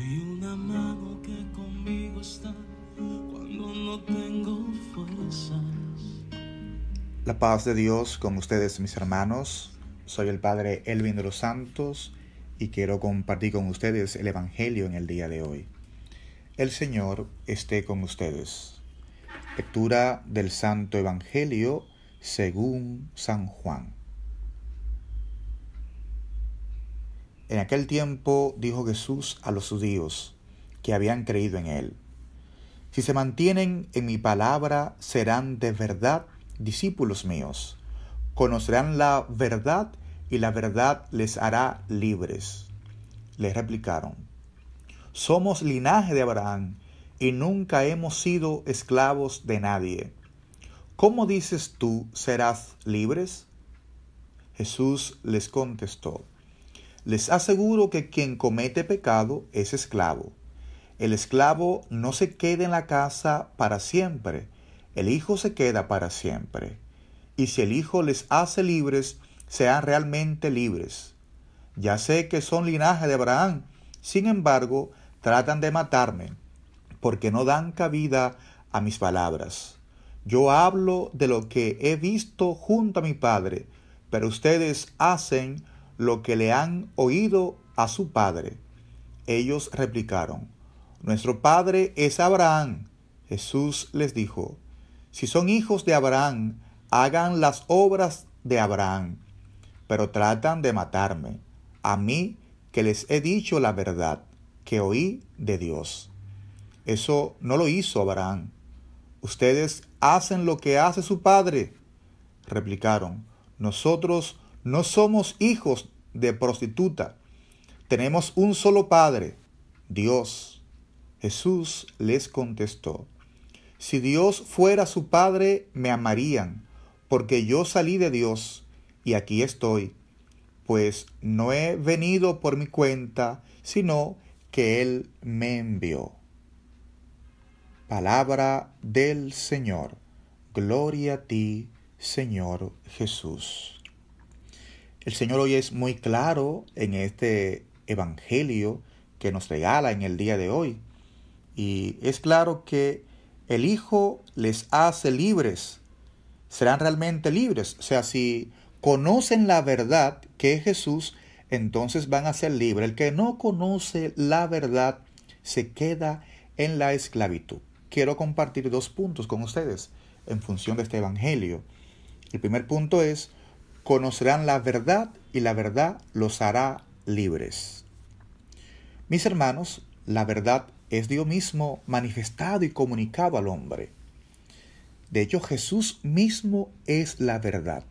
un que conmigo está cuando no tengo fuerzas. La paz de Dios con ustedes, mis hermanos. Soy el Padre Elvin de los Santos y quiero compartir con ustedes el Evangelio en el día de hoy. El Señor esté con ustedes. Lectura del Santo Evangelio según San Juan. En aquel tiempo dijo Jesús a los judíos que habían creído en él, si se mantienen en mi palabra serán de verdad discípulos míos, conocerán la verdad y la verdad les hará libres. Les replicaron, somos linaje de Abraham y nunca hemos sido esclavos de nadie. ¿Cómo dices tú serás libres? Jesús les contestó, les aseguro que quien comete pecado es esclavo. El esclavo no se queda en la casa para siempre, el Hijo se queda para siempre. Y si el Hijo les hace libres, sean realmente libres. Ya sé que son linaje de Abraham, sin embargo, tratan de matarme, porque no dan cabida a mis palabras. Yo hablo de lo que he visto junto a mi Padre, pero ustedes hacen lo que le han oído a su padre. Ellos replicaron, Nuestro padre es Abraham. Jesús les dijo, Si son hijos de Abraham, hagan las obras de Abraham, pero tratan de matarme, a mí que les he dicho la verdad que oí de Dios. Eso no lo hizo Abraham. Ustedes hacen lo que hace su padre. Replicaron, nosotros no somos hijos de prostituta. Tenemos un solo Padre, Dios. Jesús les contestó, Si Dios fuera su Padre, me amarían, porque yo salí de Dios y aquí estoy, pues no he venido por mi cuenta, sino que Él me envió. Palabra del Señor. Gloria a ti, Señor Jesús. El Señor hoy es muy claro en este Evangelio que nos regala en el día de hoy. Y es claro que el Hijo les hace libres. Serán realmente libres. O sea, si conocen la verdad que es Jesús, entonces van a ser libres. El que no conoce la verdad se queda en la esclavitud. Quiero compartir dos puntos con ustedes en función de este Evangelio. El primer punto es, conocerán la verdad y la verdad los hará libres. Mis hermanos, la verdad es Dios mismo manifestado y comunicado al hombre. De hecho, Jesús mismo es la verdad.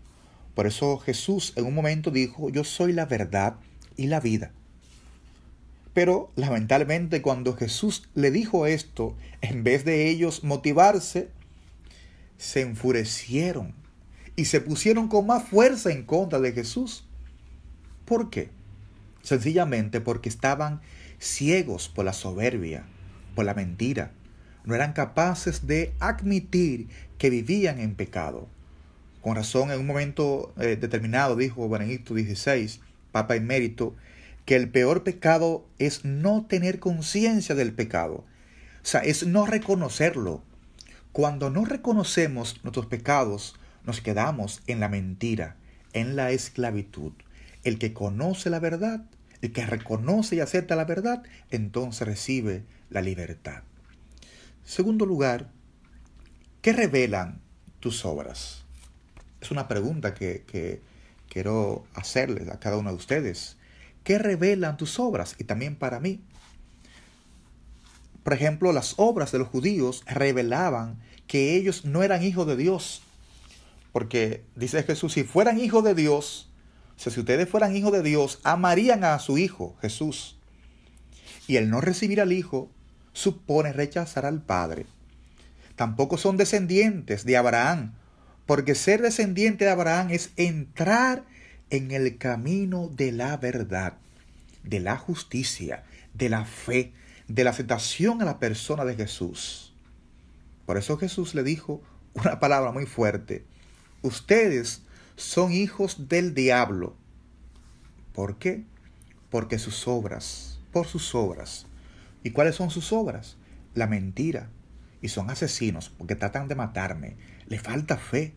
Por eso Jesús en un momento dijo, yo soy la verdad y la vida. Pero lamentablemente cuando Jesús le dijo esto, en vez de ellos motivarse, se enfurecieron y se pusieron con más fuerza en contra de Jesús. ¿Por qué? Sencillamente porque estaban ciegos por la soberbia, por la mentira. No eran capaces de admitir que vivían en pecado. Con razón, en un momento eh, determinado, dijo Benedicto XVI, Papa Emérito, que el peor pecado es no tener conciencia del pecado. O sea, es no reconocerlo. Cuando no reconocemos nuestros pecados, nos quedamos en la mentira, en la esclavitud. El que conoce la verdad, el que reconoce y acepta la verdad, entonces recibe la libertad. Segundo lugar, ¿qué revelan tus obras? Es una pregunta que, quiero hacerles a cada uno de ustedes. ¿Qué revelan tus obras? Y también para mí. Por ejemplo, las obras de los judíos revelaban que ellos no eran hijos de Dios, porque dice Jesús, si fueran hijos de Dios, o sea, si ustedes fueran hijos de Dios, amarían a su Hijo, Jesús. Y el no recibir al Hijo supone rechazar al Padre. Tampoco son descendientes de Abraham, porque ser descendiente de Abraham es entrar en el camino de la verdad, de la justicia, de la fe, de la aceptación a la persona de Jesús. Por eso Jesús le dijo una palabra muy fuerte ustedes son hijos del diablo. ¿Por qué? Porque sus obras, por sus obras. ¿Y cuáles son sus obras? La mentira. Y son asesinos porque tratan de matarme. Le falta fe.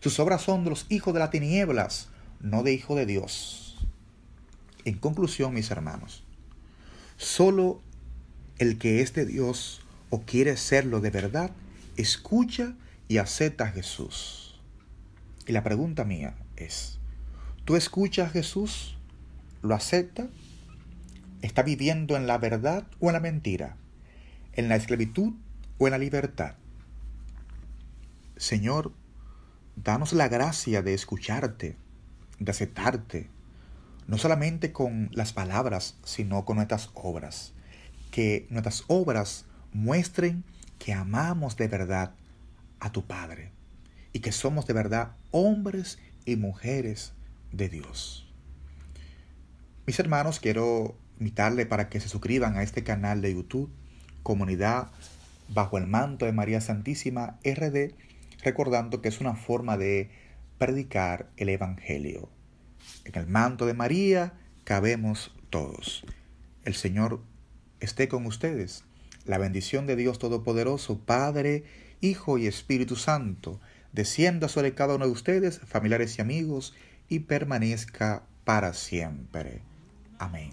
Sus obras son de los hijos de las tinieblas, no de hijo de Dios. En conclusión, mis hermanos, solo el que es de Dios o quiere serlo de verdad, escucha y acepta a Jesús. Y la pregunta mía es, ¿tú escuchas a Jesús? ¿Lo acepta? ¿Está viviendo en la verdad o en la mentira? ¿En la esclavitud o en la libertad? Señor, danos la gracia de escucharte, de aceptarte, no solamente con las palabras, sino con nuestras obras. Que nuestras obras muestren que amamos de verdad a tu Padre y que somos de verdad hombres y mujeres de Dios. Mis hermanos, quiero invitarles para que se suscriban a este canal de YouTube, Comunidad Bajo el Manto de María Santísima RD, recordando que es una forma de predicar el Evangelio. En el manto de María cabemos todos. El Señor esté con ustedes. La bendición de Dios Todopoderoso, Padre, Hijo y Espíritu Santo, descienda sobre cada uno de ustedes, familiares y amigos, y permanezca para siempre. Amén.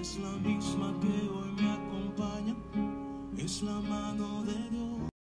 es la misma que hoy me acompaña,